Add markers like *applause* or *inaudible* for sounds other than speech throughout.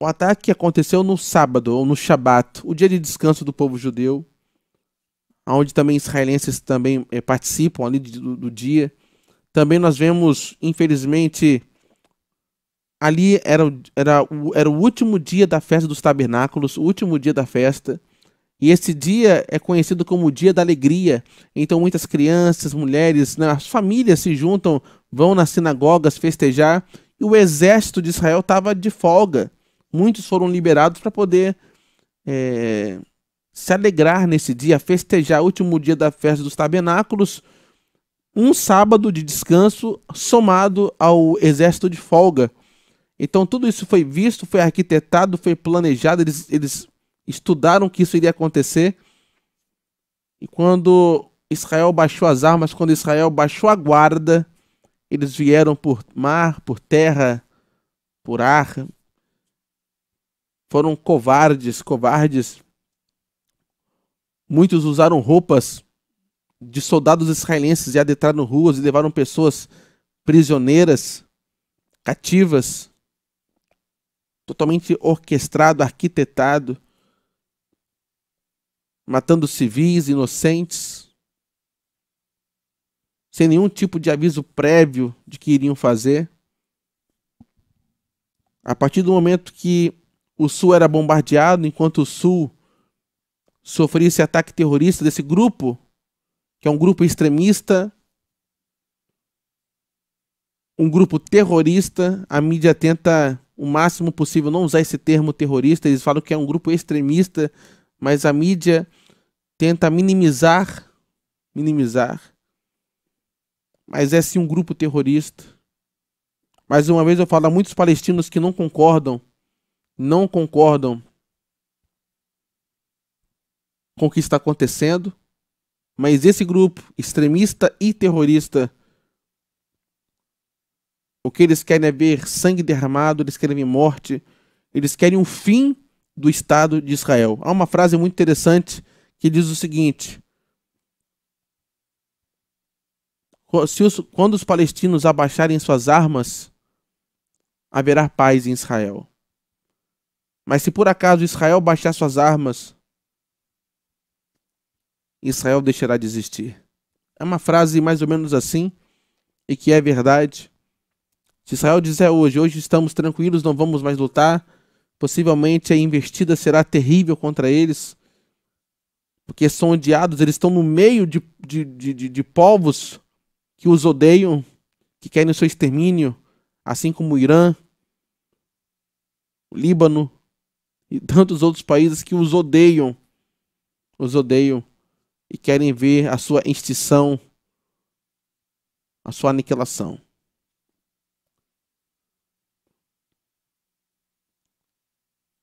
O ataque aconteceu no sábado, ou no Shabat, o dia de descanso do povo judeu, onde também israelenses também é, participam ali do, do dia. Também nós vemos, infelizmente, ali era, era, era o último dia da festa dos tabernáculos, o último dia da festa. E esse dia é conhecido como o dia da alegria. Então muitas crianças, mulheres, né, as famílias se juntam, vão nas sinagogas festejar. E o exército de Israel estava de folga muitos foram liberados para poder é, se alegrar nesse dia, festejar o último dia da festa dos tabernáculos, um sábado de descanso somado ao exército de folga. Então tudo isso foi visto, foi arquitetado, foi planejado, eles, eles estudaram que isso iria acontecer. E quando Israel baixou as armas, quando Israel baixou a guarda, eles vieram por mar, por terra, por ar, foram covardes, covardes. Muitos usaram roupas de soldados israelenses e adentraram ruas e levaram pessoas prisioneiras, cativas. Totalmente orquestrado, arquitetado, matando civis, inocentes, sem nenhum tipo de aviso prévio de que iriam fazer. A partir do momento que o Sul era bombardeado, enquanto o Sul sofria esse ataque terrorista desse grupo, que é um grupo extremista, um grupo terrorista, a mídia tenta o máximo possível não usar esse termo terrorista, eles falam que é um grupo extremista, mas a mídia tenta minimizar, minimizar. Mas é sim um grupo terrorista. Mais uma vez eu falo a muitos palestinos que não concordam não concordam com o que está acontecendo, mas esse grupo extremista e terrorista, o que eles querem é ver sangue derramado, eles querem ver morte, eles querem um fim do Estado de Israel. Há uma frase muito interessante que diz o seguinte: os, quando os palestinos abaixarem suas armas, haverá paz em Israel. Mas se por acaso Israel baixar suas armas, Israel deixará de existir. É uma frase mais ou menos assim, e que é verdade. Se Israel disser hoje, hoje estamos tranquilos, não vamos mais lutar, possivelmente a investida será terrível contra eles, porque são odiados, eles estão no meio de, de, de, de, de povos que os odeiam, que querem o seu extermínio, assim como o Irã, o Líbano, e tantos outros países que os odeiam, os odeiam e querem ver a sua extinção, a sua aniquilação.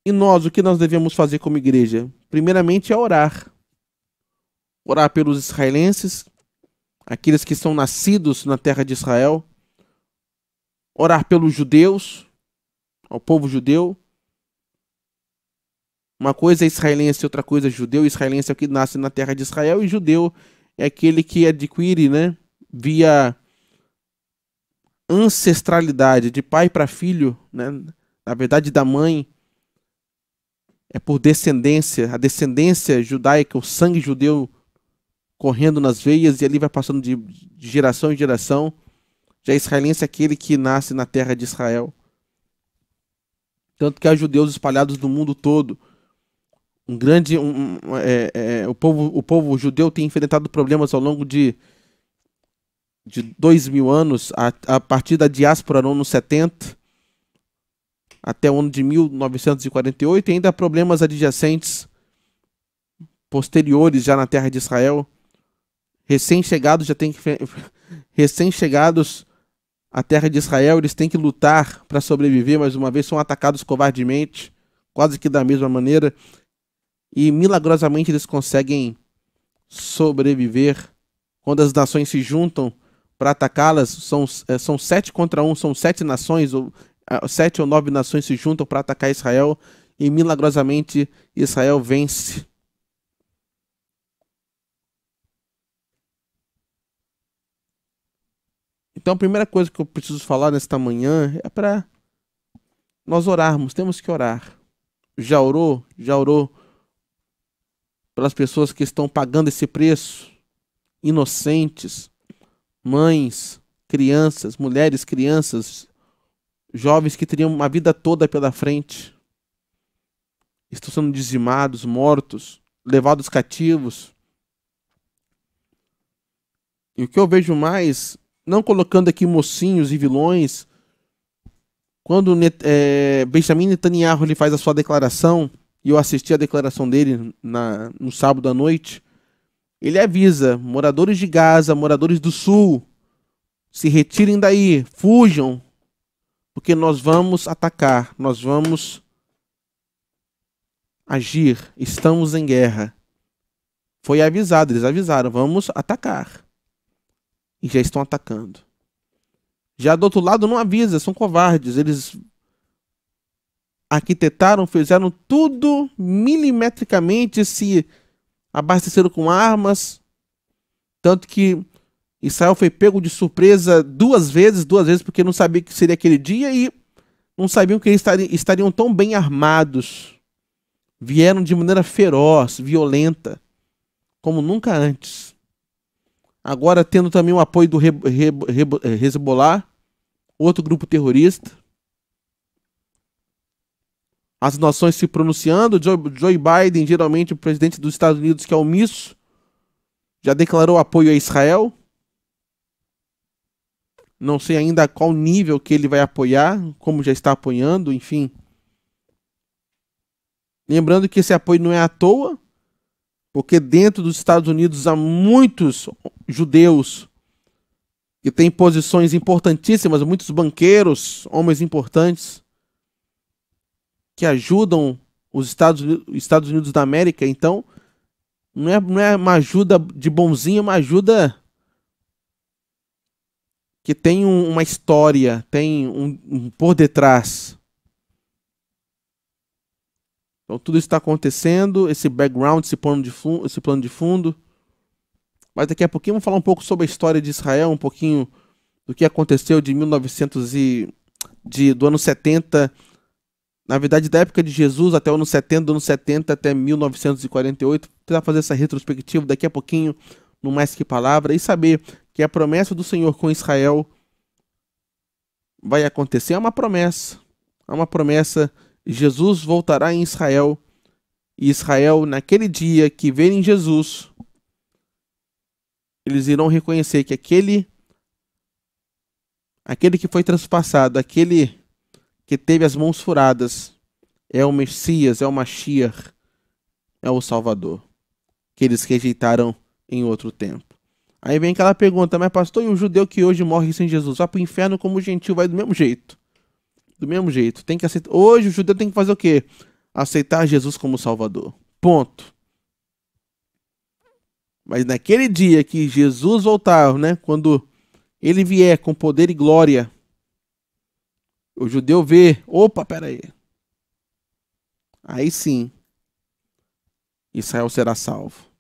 E nós, o que nós devemos fazer como igreja? Primeiramente é orar. Orar pelos israelenses, aqueles que são nascidos na terra de Israel. Orar pelos judeus, ao povo judeu uma coisa é israelense, outra coisa é judeu. Israelense é o que nasce na terra de Israel e judeu é aquele que adquire, né, via ancestralidade, de pai para filho, né, na verdade da mãe, é por descendência, a descendência judaica, o sangue judeu correndo nas veias e ali vai passando de geração em geração. Já israelense é aquele que nasce na terra de Israel. Tanto que há judeus espalhados no mundo todo um grande um, um, é, é, o povo o povo judeu tem enfrentado problemas ao longo de de dois mil anos a, a partir da diáspora no ano 70 até o ano de 1948 e ainda problemas adjacentes posteriores já na terra de Israel recém-chegados já tem que *laughs* recém-chegados à terra de Israel eles têm que lutar para sobreviver mais uma vez são atacados covardemente quase que da mesma maneira e milagrosamente eles conseguem sobreviver quando as nações se juntam para atacá-las. São, é, são sete contra um, são sete nações, ou é, sete ou nove nações se juntam para atacar Israel e milagrosamente Israel vence. Então a primeira coisa que eu preciso falar nesta manhã é para nós orarmos, temos que orar. Já orou? Já orou? pelas pessoas que estão pagando esse preço, inocentes, mães, crianças, mulheres, crianças, jovens que teriam uma vida toda pela frente, estão sendo dizimados, mortos, levados cativos. E o que eu vejo mais, não colocando aqui mocinhos e vilões, quando é, Benjamin Netanyahu ele faz a sua declaração e eu assisti a declaração dele na, no sábado à noite, ele avisa moradores de Gaza, moradores do Sul, se retirem daí, fujam, porque nós vamos atacar, nós vamos agir, estamos em guerra. Foi avisado, eles avisaram, vamos atacar. E já estão atacando. Já do outro lado não avisa, são covardes, eles arquitetaram, fizeram tudo milimetricamente, se abasteceram com armas. Tanto que Israel foi pego de surpresa duas vezes, duas vezes, porque não sabia que seria aquele dia e não sabiam que eles estariam, estariam tão bem armados. Vieram de maneira feroz, violenta, como nunca antes. Agora tendo também o apoio do eh, Hezbollah, outro grupo terrorista as nações se pronunciando. Joe, Joe Biden, geralmente o presidente dos Estados Unidos, que é omisso, já declarou apoio a Israel. Não sei ainda a qual nível que ele vai apoiar, como já está apoiando, enfim. Lembrando que esse apoio não é à toa, porque dentro dos Estados Unidos há muitos judeus que têm posições importantíssimas, muitos banqueiros, homens importantes, que ajudam os Estados, Estados Unidos da América, então não é, não é uma ajuda de bonzinho, é uma ajuda que tem um, uma história, tem um, um por detrás. Então tudo isso está acontecendo, esse background, esse plano, de fundo, esse plano de fundo. Mas daqui a pouquinho vamos falar um pouco sobre a história de Israel, um pouquinho do que aconteceu de 1900 e de, do ano 70 na verdade, da época de Jesus até o ano 70, do ano 70 até 1948, tentar fazer essa retrospectiva daqui a pouquinho, no Mais Que Palavra, e saber que a promessa do Senhor com Israel vai acontecer. É uma promessa, é uma promessa. Jesus voltará em Israel, e Israel, naquele dia que verem Jesus, eles irão reconhecer que aquele, aquele que foi transpassado, aquele que teve as mãos furadas. É o Messias, é o Mashiach, é o Salvador, que eles rejeitaram em outro tempo. Aí vem aquela pergunta, mas pastor, e o judeu que hoje morre sem Jesus? Vai pro inferno como o gentil, vai do mesmo jeito. Do mesmo jeito. Tem que aceitar. Hoje o judeu tem que fazer o quê? Aceitar Jesus como Salvador. Ponto. Mas naquele dia que Jesus voltar, né, quando ele vier com poder e glória, o judeu vê, opa, peraí. Aí sim, Israel será salvo.